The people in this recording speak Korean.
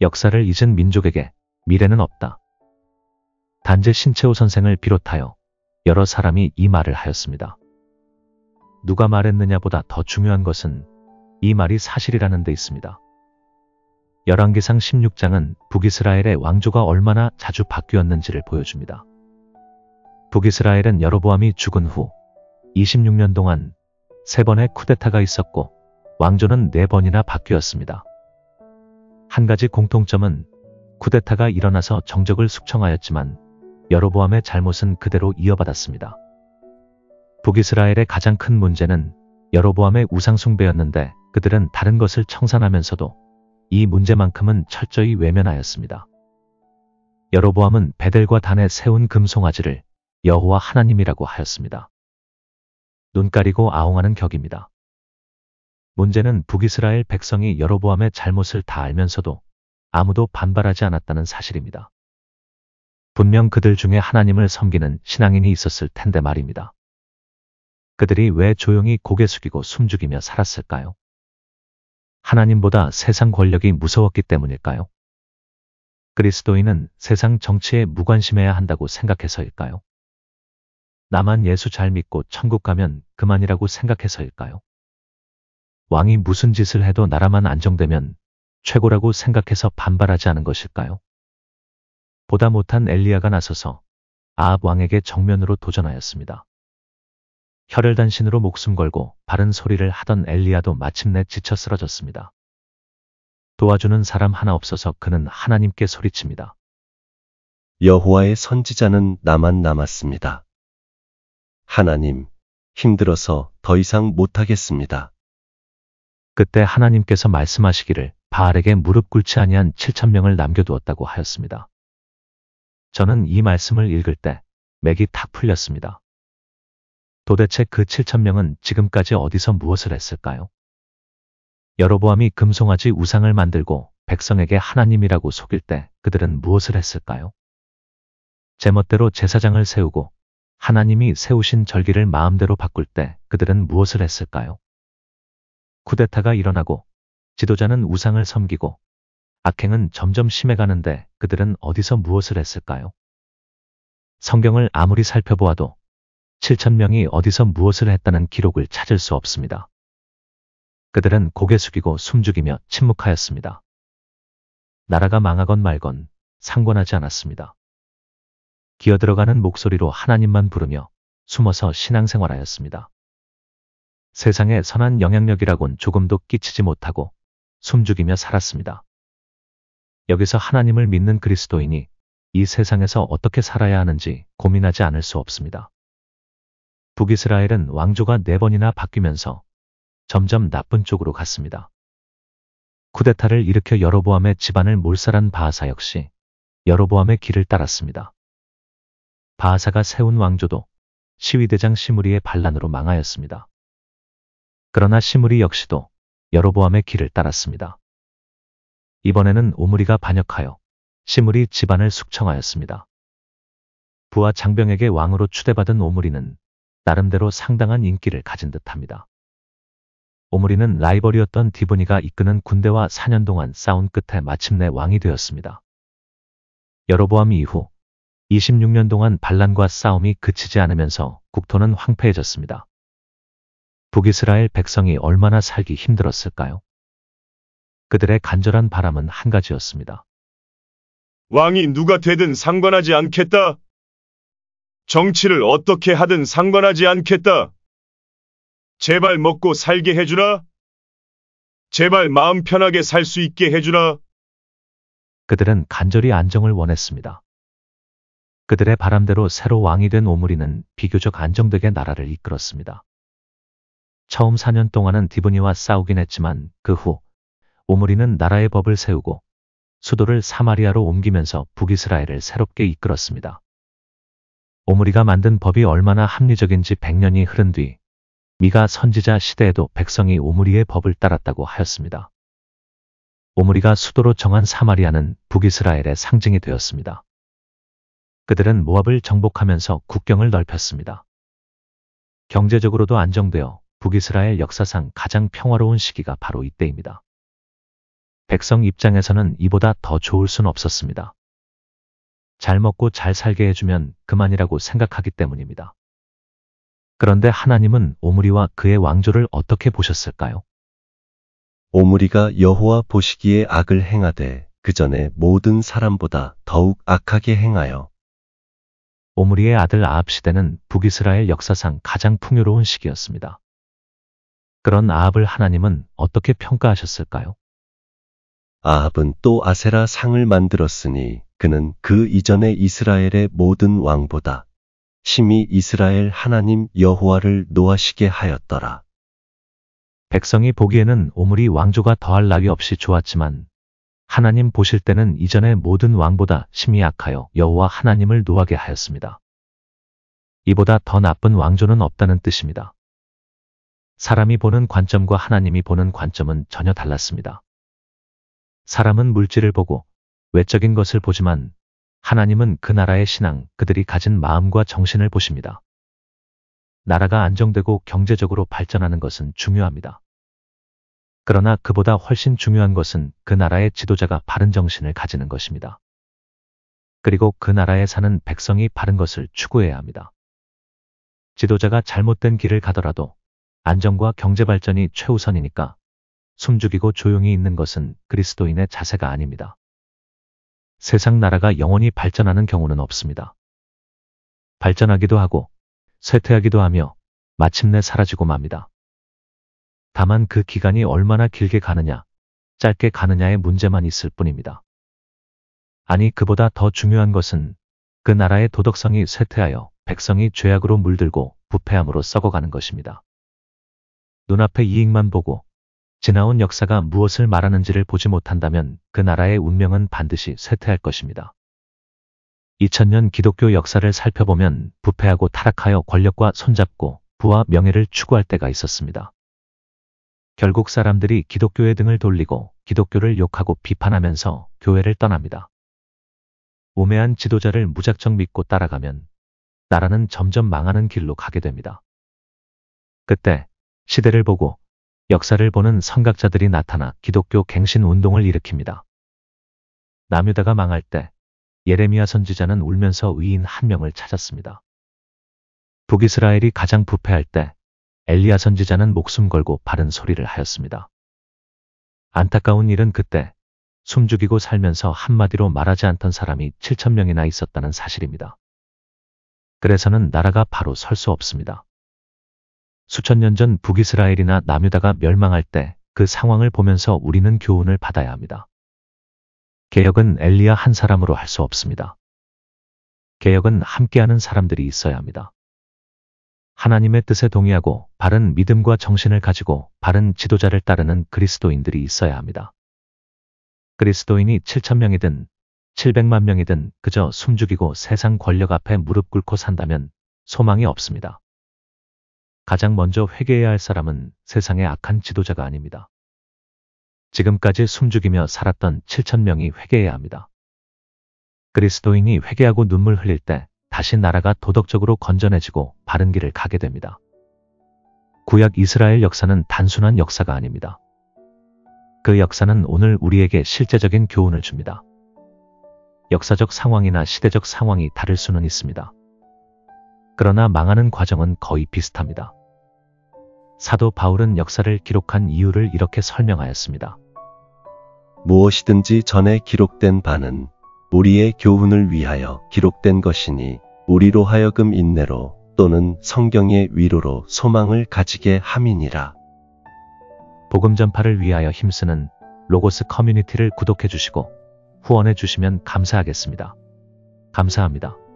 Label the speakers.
Speaker 1: 역사를 잊은 민족에게 미래는 없다. 단지 신채호 선생을 비롯하여 여러 사람이 이 말을 하였습니다. 누가 말했느냐보다 더 중요한 것은 이 말이 사실이라는 데 있습니다. 열왕기상 16장은 북이스라엘의 왕조가 얼마나 자주 바뀌었는지를 보여줍니다. 북이스라엘은 여로보암이 죽은 후 26년 동안 3번의 쿠데타가 있었고 왕조는 4번이나 바뀌었습니다. 한 가지 공통점은 쿠데타가 일어나서 정적을 숙청하였지만 여로보암의 잘못은 그대로 이어받았습니다. 북이스라엘의 가장 큰 문제는 여로보암의 우상숭배였는데 그들은 다른 것을 청산하면서도 이 문제만큼은 철저히 외면하였습니다. 여로보암은 베델과 단에 세운 금송아지를 여호와 하나님이라고 하였습니다. 눈 가리고 아웅하는 격입니다. 문제는 북이스라엘 백성이 여로보암의 잘못을 다 알면서도 아무도 반발하지 않았다는 사실입니다. 분명 그들 중에 하나님을 섬기는 신앙인이 있었을 텐데 말입니다. 그들이 왜 조용히 고개 숙이고 숨죽이며 살았을까요? 하나님보다 세상 권력이 무서웠기 때문일까요? 그리스도인은 세상 정치에 무관심해야 한다고 생각해서일까요? 나만 예수 잘 믿고 천국 가면 그만이라고 생각해서일까요? 왕이 무슨 짓을 해도 나라만 안정되면 최고라고 생각해서 반발하지 않은 것일까요? 보다 못한 엘리야가 나서서 아합 왕에게 정면으로 도전하였습니다. 혈혈단신으로 목숨 걸고 바른 소리를 하던 엘리야도 마침내 지쳐 쓰러졌습니다. 도와주는 사람 하나 없어서 그는 하나님께 소리칩니다. 여호와의 선지자는 나만 남았습니다. 하나님, 힘들어서 더 이상 못하겠습니다. 그때 하나님께서 말씀하시기를 바알에게 무릎 꿇지 아니한 7천명을 남겨두었다고 하였습니다. 저는 이 말씀을 읽을 때 맥이 탁 풀렸습니다. 도대체 그 7천명은 지금까지 어디서 무엇을 했을까요? 여로보암이 금송아지 우상을 만들고 백성에게 하나님이라고 속일 때 그들은 무엇을 했을까요? 제멋대로 제사장을 세우고 하나님이 세우신 절기를 마음대로 바꿀 때 그들은 무엇을 했을까요? 쿠데타가 일어나고 지도자는 우상을 섬기고 악행은 점점 심해가는데 그들은 어디서 무엇을 했을까요? 성경을 아무리 살펴보아도 7천명이 어디서 무엇을 했다는 기록을 찾을 수 없습니다. 그들은 고개 숙이고 숨죽이며 침묵하였습니다. 나라가 망하건 말건 상관하지 않았습니다. 기어들어가는 목소리로 하나님만 부르며 숨어서 신앙생활하였습니다. 세상에 선한 영향력이라곤 조금도 끼치지 못하고 숨죽이며 살았습니다. 여기서 하나님을 믿는 그리스도인이 이 세상에서 어떻게 살아야 하는지 고민하지 않을 수 없습니다. 북이스라엘은 왕조가 네 번이나 바뀌면서 점점 나쁜 쪽으로 갔습니다. 쿠데타를 일으켜 여로보암의 집안을 몰살한 바하사 역시 여로보암의 길을 따랐습니다. 바하사가 세운 왕조도 시위대장 시무리의 반란으로 망하였습니다. 그러나 시므리 역시도 여로보암의 길을 따랐습니다. 이번에는 오므리가 반역하여 시므리 집안을 숙청하였습니다. 부하 장병에게 왕으로 추대받은 오므리는 나름대로 상당한 인기를 가진 듯합니다. 오므리는 라이벌이었던 디브니가 이끄는 군대와 4년 동안 싸운 끝에 마침내 왕이 되었습니다. 여로보암 이후 26년 동안 반란과 싸움이 그치지 않으면서 국토는 황폐해졌습니다. 북이스라엘 백성이 얼마나 살기 힘들었을까요? 그들의 간절한 바람은 한 가지였습니다. 왕이 누가 되든 상관하지 않겠다. 정치를 어떻게 하든 상관하지 않겠다. 제발 먹고 살게 해주라. 제발 마음 편하게 살 수 있게 해주라. 그들은 간절히 안정을 원했습니다. 그들의 바람대로 새로 왕이 된 오므리는 비교적 안정되게 나라를 이끌었습니다. 처음 4년 동안은 디브니와 싸우긴 했지만 그 후 오므리는 나라의 법을 세우고 수도를 사마리아로 옮기면서 북이스라엘을 새롭게 이끌었습니다. 오므리가 만든 법이 얼마나 합리적인지 100년이 흐른 뒤 미가 선지자 시대에도 백성이 오므리의 법을 따랐다고 하였습니다. 오므리가 수도로 정한 사마리아는 북이스라엘의 상징이 되었습니다. 그들은 모압을 정복하면서 국경을 넓혔습니다. 경제적으로도 안정되어 북이스라엘 역사상 가장 평화로운 시기가 바로 이때입니다. 백성 입장에서는 이보다 더 좋을 순 없었습니다. 잘 먹고 잘 살게 해주면 그만이라고 생각하기 때문입니다. 그런데 하나님은 오므리와 그의 왕조를 어떻게 보셨을까요? 오므리가 여호와 보시기에 악을 행하되 그 전에 모든 사람보다 더욱 악하게 행하여 오므리의 아들 아합시대는 북이스라엘 역사상 가장 풍요로운 시기였습니다. 그런 아합을 하나님은 어떻게 평가하셨을까요? 아합은 또 아세라 상을 만들었으니 그는 그 이전의 이스라엘의 모든 왕보다 심히 이스라엘 하나님 여호와를 노하시게 하였더라. 백성이 보기에는 오므리 왕조가 더할 나위 없이 좋았지만 하나님 보실 때는 이전의 모든 왕보다 심히 약하여 여호와 하나님을 노하게 하였습니다. 이보다 더 나쁜 왕조는 없다는 뜻입니다. 사람이 보는 관점과 하나님이 보는 관점은 전혀 달랐습니다. 사람은 물질을 보고 외적인 것을 보지만 하나님은 그 나라의 신앙, 그들이 가진 마음과 정신을 보십니다. 나라가 안정되고 경제적으로 발전하는 것은 중요합니다. 그러나 그보다 훨씬 중요한 것은 그 나라의 지도자가 바른 정신을 가지는 것입니다. 그리고 그 나라에 사는 백성이 바른 것을 추구해야 합니다. 지도자가 잘못된 길을 가더라도 안정과 경제 발전이 최우선이니까 숨죽이고 조용히 있는 것은 그리스도인의 자세가 아닙니다. 세상 나라가 영원히 발전하는 경우는 없습니다. 발전하기도 하고 쇠퇴하기도 하며 마침내 사라지고 맙니다. 다만 그 기간이 얼마나 길게 가느냐, 짧게 가느냐의 문제만 있을 뿐입니다. 아니 그보다 더 중요한 것은 그 나라의 도덕성이 쇠퇴하여 백성이 죄악으로 물들고 부패함으로 썩어가는 것입니다. 눈앞의 이익만 보고 지나온 역사가 무엇을 말하는지를 보지 못한다면 그 나라의 운명은 반드시 쇠퇴할 것입니다. 2000년 기독교 역사를 살펴보면 부패하고 타락하여 권력과 손잡고 부와 명예를 추구할 때가 있었습니다. 결국 사람들이 기독교의 등을 돌리고 기독교를 욕하고 비판하면서 교회를 떠납니다. 오매한 지도자를 무작정 믿고 따라가면 나라는 점점 망하는 길로 가게 됩니다. 그때 시대를 보고 역사를 보는 선각자들이 나타나 기독교 갱신 운동을 일으킵니다. 남유다가 망할 때 예레미야 선지자는 울면서 의인 한 명을 찾았습니다. 북이스라엘이 가장 부패할 때 엘리야 선지자는 목숨 걸고 바른 소리를 하였습니다. 안타까운 일은 그때 숨죽이고 살면서 한마디로 말하지 않던 사람이 7천명이나 있었다는 사실입니다. 그래서는 나라가 바로 설 수 없습니다. 수천 년 전 북이스라엘이나 남유다가 멸망할 때 그 상황을 보면서 우리는 교훈을 받아야 합니다. 개혁은 엘리야 한 사람으로 할 수 없습니다. 개혁은 함께하는 사람들이 있어야 합니다. 하나님의 뜻에 동의하고 바른 믿음과 정신을 가지고 바른 지도자를 따르는 그리스도인들이 있어야 합니다. 그리스도인이 7천명이든 700만 명이든 그저 숨죽이고 세상 권력 앞에 무릎 꿇고 산다면 소망이 없습니다. 가장 먼저 회개해야 할 사람은 세상의 악한 지도자가 아닙니다. 지금까지 숨죽이며 살았던 7천명이 회개해야 합니다. 그리스도인이 회개하고 눈물 흘릴 때 다시 나라가 도덕적으로 건전해지고 바른 길을 가게 됩니다. 구약 이스라엘 역사는 단순한 역사가 아닙니다. 그 역사는 오늘 우리에게 실제적인 교훈을 줍니다. 역사적 상황이나 시대적 상황이 다를 수는 있습니다. 그러나 망하는 과정은 거의 비슷합니다. 사도 바울은 역사를 기록한 이유를 이렇게 설명하였습니다. 무엇이든지 전에 기록된 바는 우리의 교훈을 위하여 기록된 것이니 우리로 하여금 인내로 또는 성경의 위로로 소망을 가지게 함이니라. 복음 전파를 위하여 힘쓰는 로고스 커뮤니티를 구독해 주시고 후원해 주시면 감사하겠습니다. 감사합니다.